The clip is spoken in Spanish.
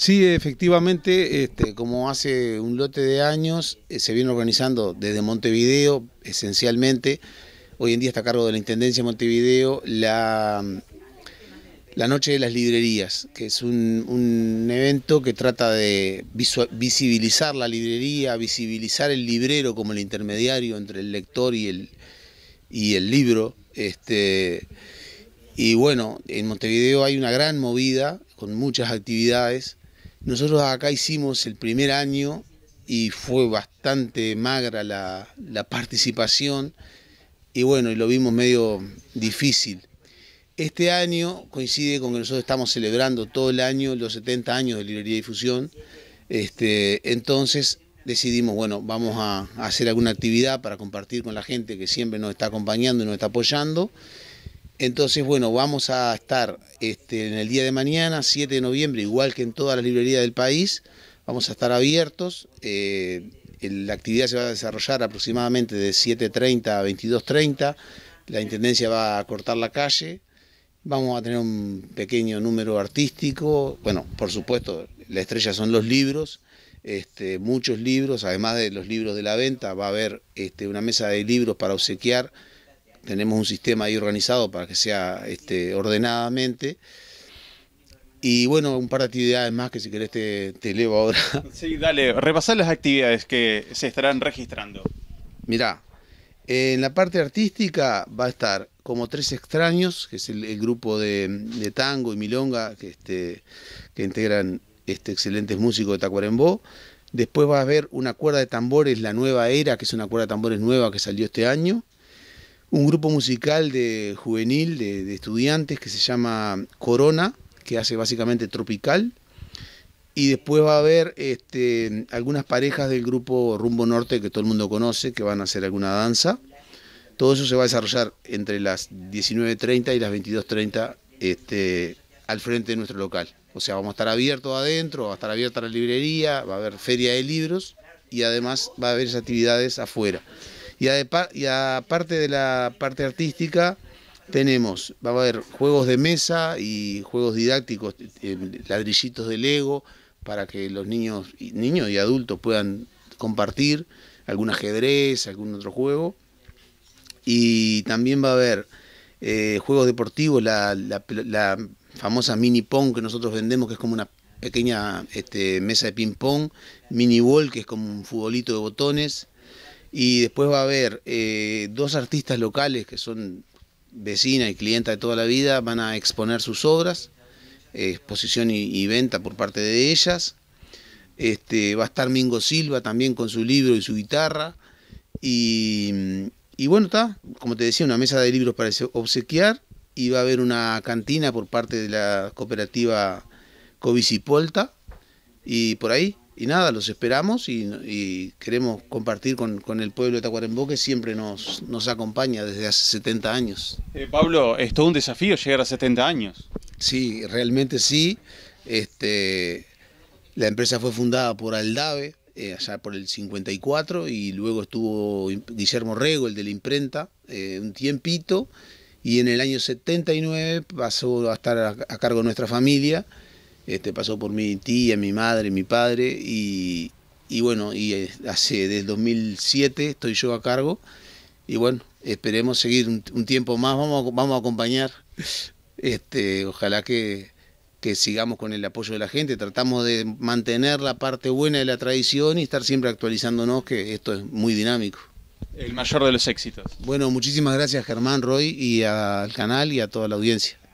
Sí, efectivamente, este, como hace un lote de años, eh, se viene organizando desde Montevideo, esencialmente. Hoy en día está a cargo de la Intendencia de Montevideo la, la Noche de las Librerías, que es un, evento que trata de visibilizar la librería, visibilizar el librero como el intermediario entre el lector y el, y el libro. Este, y bueno, en Montevideo hay una gran movida con muchas actividades nosotros acá hicimos el primer año y fue bastante magra la, participación y bueno, lo vimos medio difícil. Este año coincide con que nosotros estamos celebrando todo el año los 70 años de Librería y Difusión, este, entonces decidimos, bueno, vamos a hacer alguna actividad para compartir con la gente que siempre nos está acompañando y nos está apoyando. Entonces, bueno, vamos a estar este, en el día de mañana, 7 de noviembre, igual que en todas las librerías del país, vamos a estar abiertos. Eh, la actividad se va a desarrollar aproximadamente de 7.30 a 22.30. La Intendencia va a cortar la calle. Vamos a tener un pequeño número artístico. Bueno, por supuesto, la estrella son los libros. Este, muchos libros, además de los libros de la venta, va a haber este, una mesa de libros para obsequiar tenemos un sistema ahí organizado para que sea este, ordenadamente. Y bueno, un par de actividades más que si querés te, elevo ahora. Sí, dale, repasar las actividades que se estarán registrando. Mirá, en la parte artística va a estar como Tres Extraños, que es el, grupo de, tango y milonga que, este, que integran este, excelentes músicos de Tacuarembó. Después va a haber una cuerda de tambores, La Nueva Era, que es una cuerda de tambores nueva que salió este año un grupo musical de juvenil, de, estudiantes, que se llama Corona, que hace básicamente tropical. Y después va a haber este, algunas parejas del grupo Rumbo Norte, que todo el mundo conoce, que van a hacer alguna danza. Todo eso se va a desarrollar entre las 19.30 y las 22.30 este, al frente de nuestro local. O sea, vamos a estar abiertos adentro, va a estar abierta la librería, va a haber feria de libros y además va a haber actividades afuera. Y, aparte de la parte artística, tenemos, va a haber juegos de mesa y juegos didácticos, eh, ladrillitos de Lego, para que los niños, niños y adultos puedan compartir algún ajedrez, algún otro juego. Y también va a haber eh, juegos deportivos, la, famosa mini pong que nosotros vendemos, que es como una pequeña este, mesa de ping pong, mini ball, que es como un futbolito de botones, y después va a haber eh, dos artistas locales que son vecina y clienta de toda la vida, van a exponer sus obras, eh, exposición y, venta por parte de ellas. Este, va a estar Mingo Silva también con su libro y su guitarra. Y, y bueno, está, como te decía, una mesa de libros para obsequiar y va a haber una cantina por parte de la cooperativa Covisipolta y por ahí y nada, los esperamos y, queremos compartir con, el pueblo de Tacuarembó que siempre nos, acompaña desde hace 70 años. Eh, Pablo, es todo un desafío llegar a 70 años. Sí, realmente sí. Este, la empresa fue fundada por Aldave, eh, allá por el 54, y luego estuvo Guillermo Rego, el de la imprenta, eh, un tiempito, y en el año 79 pasó a estar a cargo de nuestra familia este, pasó por mi tía, mi madre, mi padre y, y bueno, y eh, hace desde el 2007 estoy yo a cargo y bueno, esperemos seguir un, tiempo más, vamos a, vamos a acompañar, este, ojalá que, que, sigamos con el apoyo de la gente, tratamos de mantener la parte buena de la tradición y estar siempre actualizándonos, que esto es muy dinámico. El mayor de los éxitos. Bueno, muchísimas gracias Germán, Roy y al canal y a toda la audiencia.